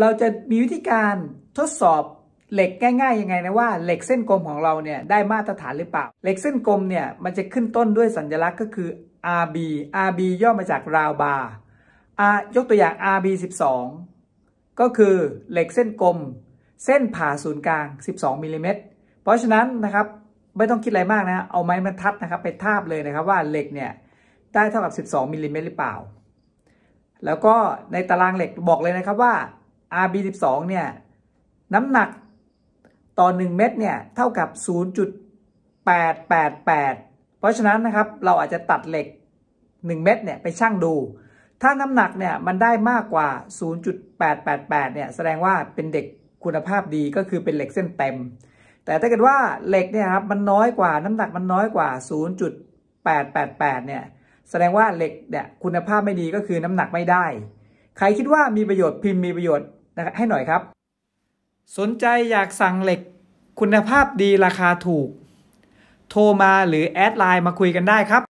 เราจะมีวิธีการทดสอบเหล็กง่ายๆ ยังไงนะว่า เหล็กเส้นกลมของเราเนี่ยได้มาตรฐานหรือเปล่า เหล็กเส้นกลมเนี่ยมันจะขึ้นต้นด้วยสัญลักษณ์ก็คือ RB RB ย่อมาจากราวบาร์ยกตัวอย่าง RB 12ก็คือเหล็กเส้นกลม เส้นผ่าศูนย์กลาง 12มิลิเมตรเพราะฉะนั้นนะครับไม่ต้องคิดอะไรมากนะเอาไม้บรรทัดนะครับไปทาบเลยนะครับว่าเหล็กเนี่ยได้เท่ากับ12มิลิเมตรหรือเปล่า แล้วก็ในตารางเหล็กบอกเลยนะครับว่า RB12 เนี่ย น้ำหนัก ต่อ1 เม็ดเนี่ย เท่ากับ0.888 เพราะฉะนั้นนะครับ เราอาจจะตัดเหล็ก 1 เม็ดเนี่ย ไปชั่งดู ถ้าน้ำหนัก เนี่ย มันได้มากกว่า 0.888เนี่ย แสดงว่าเป็นเด็กคุณภาพดีก็คือเป็นเหล็กเส้นเต็ม แต่ถ้าเกิดว่าเหล็ก เนี่ยครับ มันน้อยกว่า น้ำหนักมันน้อยกว่า 0.888เนี่ย แสดงว่าเหล็ก เนี่ย คุณภาพไม่ดีก็คือน้ำหนักไม่ได้ ใครคิดว่ามีประโยชน์พิมพ์มีประโยชน์นะให้หน่อยครับสนใจอยากสั่งเหล็กคุณภาพดีราคาถูกโทรมาหรือแอดไลน์มาคุยกันได้ครับ